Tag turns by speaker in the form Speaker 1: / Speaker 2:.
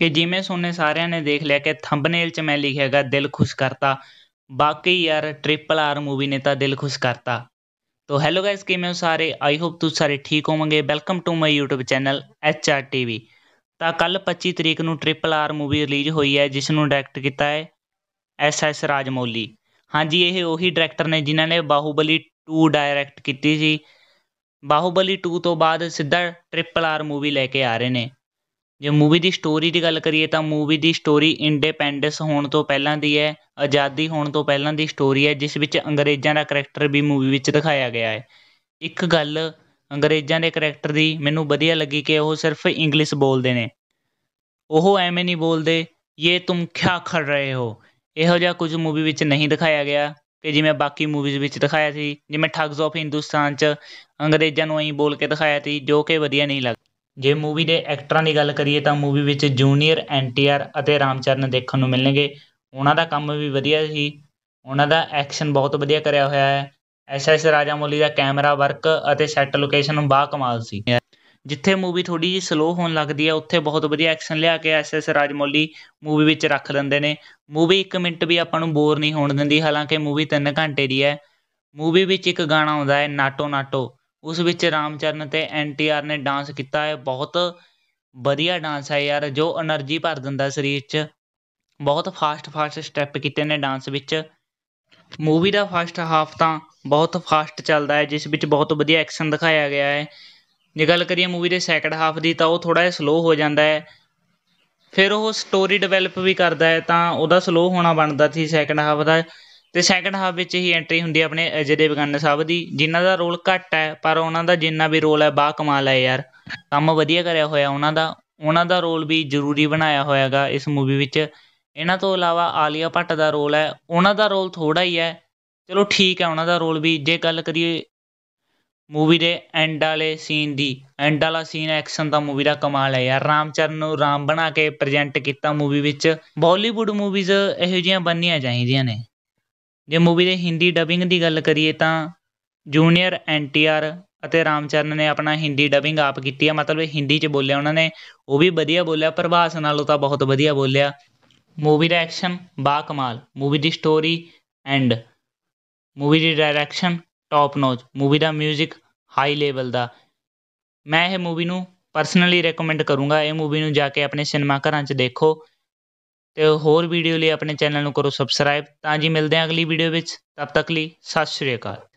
Speaker 1: ਕਿ ਜਿਵੇਂ ਸੋਨੇ ਸਾਰਿਆਂ ਨੇ ਦੇਖ ਲਿਆ ਕਿ ਥੰਬਨੇਲ 'ਚ ਮੈਂ ਲਿਖਿਆ ਹੈਗਾ ਦਿਲ ਖੁਸ਼ ਕਰਤਾ ਬਾਕੀ ਯਾਰ ਟ੍ਰਿਪਲ ਆਰ ਮੂਵੀ ਨੇ ਤਾਂ ਦਿਲ ਖੁਸ਼ ਕਰਤਾ ਤੋ ਹੈਲੋ ਗਾਇਸ ਕਿਵੇਂ ਹੋ ਸਾਰੇ ਆਈ ਹੋਪ ਤੁਸੀਂ ਸਾਰੇ ਠੀਕ ਹੋਵੋਗੇ welcome to my YouTube channel HR TV ਤਾਂ ਕੱਲ 25 ਤਰੀਕ ਨੂੰ ਟ੍ਰਿਪਲ ਆਰ ਮੂਵੀ ਰਿਲੀਜ਼ ਹੋਈ ਹੈ ਜਿਸ ਨੂੰ ਡਾਇਰੈਕਟ ਕੀਤਾ ਹੈ ਐਸ ਐਸ ਰਾਜਮੌਲੀ ਹਾਂਜੀ ਇਹ ਉਹੀ ਡਾਇਰੈਕਟਰ ਨੇ ਜਿਨ੍ਹਾਂ ਨੇ ਬਾਹੂਬਲੀ 2 ਡਾਇਰੈਕਟ ਕੀਤੀ ਸੀ ਬਾਹੂਬਲੀ 2 ਤੋਂ ਬਾਅਦ ਸਿੱਧਾ ਟ੍ਰਿਪਲ ਆਰ ਮੂਵੀ ਲੈ ਕੇ ਆ ਰਹੇ ਨੇ ਜੇ ਮੂਵੀ ਦੀ ਸਟੋਰੀ ਦੀ ਗੱਲ ਕਰੀਏ ਤਾਂ ਮੂਵੀ ਦੀ ਸਟੋਰੀ ਇੰਡੀਪੈਂਡੈਂਸ ਹੋਣ ਤੋਂ ਪਹਿਲਾਂ ਦੀ ਹੈ ਆਜ਼ਾਦੀ ਹੋਣ ਤੋਂ ਪਹਿਲਾਂ ਦੀ ਸਟੋਰੀ ਹੈ ਜਿਸ ਵਿੱਚ ਅੰਗਰੇਜ਼ਾਂ ਦਾ ਕੈਰੈਕਟਰ ਵੀ ਮੂਵੀ ਵਿੱਚ ਦਿਖਾਇਆ ਗਿਆ ਹੈ ਇੱਕ ਗੱਲ ਅੰਗਰੇਜ਼ਾਂ ਦੇ ਕੈਰੈਕਟਰ ਦੀ ਮੈਨੂੰ ਵਧੀਆ ਲੱਗੀ ਕਿ ਉਹ ਸਿਰਫ ਇੰਗਲਿਸ਼ ਬੋਲਦੇ ਨੇ ਉਹ ਐਵੇਂ ਨਹੀਂ ਬੋਲਦੇ ਇਹ ਤੁਮ ਕਿਆ ਕਰ ਰਹੇ ਹੋ ਇਹੋ ਜਿਹਾ ਕੁਝ ਮੂਵੀ ਵਿੱਚ ਨਹੀਂ ਦਿਖਾਇਆ ਗਿਆ ਕਿ ਜਿਵੇਂ ਬਾਕੀ ਮੂਵੀਜ਼ ਵਿੱਚ ਦਿਖਾਇਆ ਸੀ ਜਿਵੇਂ ਠੱਗਸ ਆਫ ਹਿੰਦੁਸਤਾਨ 'ਚ ਅੰਗਰੇਜ਼ਾਂ ਨੂੰ ਐਂ ਬੋਲ ਕੇ ਦਿਖਾਇਆ ਸੀ ਜੋ ਕਿ ਵਧੀਆ ਨਹੀਂ ਲੱਗਾ ਜੇ ਮੂਵੀ ਦੇ ਐਕਟਰਾਂ ਦੀ ਗੱਲ ਕਰੀਏ ਤਾਂ ਮੂਵੀ ਵਿੱਚ ਜੂਨੀਅਰ ਐਨ ਟੀ ਆਰ ਅਤੇ ਰਾਮ ਚਰਨ ਦੇਖਣ ਨੂੰ ਮਿਲਣਗੇ ਉਹਨਾਂ ਦਾ ਕੰਮ ਵੀ ਵਧੀਆ ਸੀ ਉਹਨਾਂ ਦਾ ਐਕਸ਼ਨ ਬਹੁਤ ਵਧੀਆ ਕਰਿਆ ਹੋਇਆ ਹੈ ਐਸ ਐਸ ਰਾਜਾਮੌਲੀ ਦਾ ਕੈਮਰਾ ਵਰਕ ਅਤੇ ਸੈੱਟ ਲੋਕੇਸ਼ਨ ਬਾ ਕਮਾਲ ਸੀ ਜਿੱਥੇ ਮੂਵੀ ਥੋੜੀ ਜਿਹੀ ਸਲੋ ਹੋਣ ਲੱਗਦੀ ਹੈ ਉੱਥੇ ਬਹੁਤ ਵਧੀਆ ਐਕਸ਼ਨ ਲਿਆ ਕੇ ਐਸ ਐਸ ਰਾਜਮੌਲੀ ਮੂਵੀ ਵਿੱਚ ਰੱਖ ਦਿੰਦੇ ਨੇ ਮੂਵੀ 1 ਮਿੰਟ ਵੀ ਆਪਾਂ ਨੂੰ ਬੋਰ ਨਹੀਂ ਹੋਣ ਦਿੰਦੀ ਹਾਲਾਂਕਿ ਮੂਵੀ 3 ਘੰਟੇ ਦੀ ਹੈ ਮੂਵੀ ਵਿੱਚ ਇੱਕ ਗਾਣਾ ਆਉਂਦਾ ਹੈ ਨਾਟੋ ਨਾਟੋ ਉਸ ਵਿੱਚ ਰਾਮ ਚਰਨ ਅਤੇ ਐੱਨ ਟੀ ਆਰ ਨੇ ਡਾਂਸ ਕੀਤਾ ਹੈ ਬਹੁਤ ਵਧੀਆ ਡਾਂਸ ਹੈ ਯਾਰ ਜੋ એનર્ਜੀ ਭਰ ਦਿੰਦਾ ਸਰੀਰ 'ਚ ਬਹੁਤ ਫਾਸਟ ਫਾਸਟ ਸਟੈਪ ਕੀਤੇ ਨੇ ਡਾਂਸ ਵਿੱਚ ਮੂਵੀ ਦਾ ਫਸਟ ਹਾਫ ਤਾਂ ਬਹੁਤ ਫਾਸਟ ਚੱਲਦਾ ਹੈ ਜਿਸ ਵਿੱਚ ਬਹੁਤ ਵਧੀਆ ਐਕਸ਼ਨ ਦਿਖਾਇਆ ਗਿਆ ਹੈ ਜੇ ਗੱਲ ਕਰੀਏ ਮੂਵੀ ਦੇ ਸੈਕੰਡ ਹਾਫ ਦੀ ਤਾਂ ਉਹ ਥੋੜ੍ਹਾ ਜਿਹਾ ਸਲੋ ਹੋ ਜਾਂਦਾ ਹੈ ਫਿਰ ਉਹ ਸਟੋਰੀ ਡਿਵੈਲਪ ਵੀ ਕਰਦਾ ਹੈ ਤਾਂ ਉਹਦਾ ਸਲੋ ਹੋਣਾ ਬਣਦਾ ਸੀ ਸੈਕੰਡ ਹਾਫ ਦਾ ਅਤੇ ਸੈਕੰਡ ਹਾਫ ਵਿੱਚ ਹੀ ਐਂਟਰੀ ਹੁੰਦੀ ਆਪਣੇ ਅਜੇ ਦੇਵਗਨ ਸਾਹਿਬ ਦੀ ਜਿਨ੍ਹਾਂ ਦਾ ਰੋਲ ਘੱਟ ਹੈ ਪਰ ਉਹਨਾਂ ਦਾ ਜਿੰਨਾ ਵੀ ਰੋਲ ਹੈ ਬਾ ਕਮਾਲ ਹੈ ਯਾਰ ਕੰਮ ਵਧੀਆ ਕਰਿਆ ਹੋਇਆ ਉਹਨਾਂ ਦਾ ਉਹਨਾਂ ਦਾ ਰੋਲ ਵੀ ਜ਼ਰੂਰੀ ਬਣਾਇਆ ਹੋਇਆ ਹੈਗਾ ਇਸ ਮੂਵੀ ਵਿੱਚ ਇਹਨਾਂ ਤੋਂ ਇਲਾਵਾ ਆਲੀਆ ਭੱਟ ਦਾ ਰੋਲ ਹੈ ਉਹਨਾਂ ਦਾ ਰੋਲ ਥੋੜ੍ਹਾ ਹੀ ਹੈ ਚਲੋ ਠੀਕ ਹੈ ਉਹਨਾਂ ਦਾ ਰੋਲ ਵੀ ਜੇ ਗੱਲ ਕਰੀਏ ਮੂਵੀ ਦੇ ਐਂਡ ਵਾਲੇ ਸੀਨ ਦੀ ਐਂਡ ਵਾਲਾ ਸੀਨ ਐਕਸ਼ਨ ਦਾ ਮੂਵੀ ਦਾ ਕਮਾਲ ਹੈ ਯਾਰ ਰਾਮਚਰਨ ਨੂੰ ਰਾਮ ਬਣਾ ਕੇ ਪ੍ਰੈਜੈਂਟ ਕੀਤਾ ਮੂਵੀ ਵਿੱਚ ਬਾਲੀਵੁੱਡ ਮੂਵੀਜ਼ ਇਹੋ ਜਿਹੀਆਂ ਬਣਨੀਆਂ ਚਾਹੀਦੀਆਂ ਨੇ ਜੇ ਮੂਵੀ ਦੇ ਹਿੰਦੀ ਡਬਿੰਗ ਦੀ ਗੱਲ ਕਰੀਏ ਤਾਂ ਜੂਨੀਅਰ ਐਨ ਟੀ ਆਰ ਅਤੇ ਰਾਮ ਚਰਨ ਨੇ ਆਪਣਾ ਹਿੰਦੀ ਡਬਿੰਗ ਆਪ ਕੀਤੀ ਹੈ ਮਤਲਬ ਹਿੰਦੀ 'ਚ ਬੋਲਿਆ ਉਹਨਾਂ ਨੇ ਉਹ ਵੀ ਵਧੀਆ ਬੋਲਿਆ ਪ੍ਰਭਾਸ ਨਾਲੋਂ ਤਾਂ ਬਹੁਤ ਵਧੀਆ ਬੋਲਿਆ ਮੂਵੀ ਦਾ ਐਕਸ਼ਨ ਬਾ ਕਮਾਲ ਮੂਵੀ ਦੀ ਸਟੋਰੀ ਐਂਡ ਮੂਵੀ ਦੀ ਡਾਇਰੈਕਸ਼ਨ ਟੌਪ ਨੋਚ ਮੂਵੀ ਦਾ 뮤직 ਹਾਈ ਲੈਵਲ ਦਾ ਮੈਂ ਇਹ ਮੂਵੀ ਨੂੰ ਪਰਸਨਲੀ ਰეკਮੈਂਡ ਕਰੂੰਗਾ ਇਹ ਮੂਵੀ ਨੂੰ ਜਾ ਕੇ ਆਪਣੇ ਸਿਨੇਮਾ ਘਰਾਂ 'ਚ ਦੇਖੋ ਤੇ ਹੋਰ ਵੀਡੀਓ ਲਈ ਆਪਣੇ ਚੈਨਲ ਨੂੰ ਕਰੋ ਸਬਸਕ੍ਰਾਈਬ ਤਾਂ ਜੀ ਮਿਲਦੇ ਹਾਂ ਅਗਲੀ ਵੀਡੀਓ ਵਿੱਚ ਤਦ ਤੱਕ ਲਈ ਸਤਿ ਸ਼੍ਰੀ ਅਕਾਲ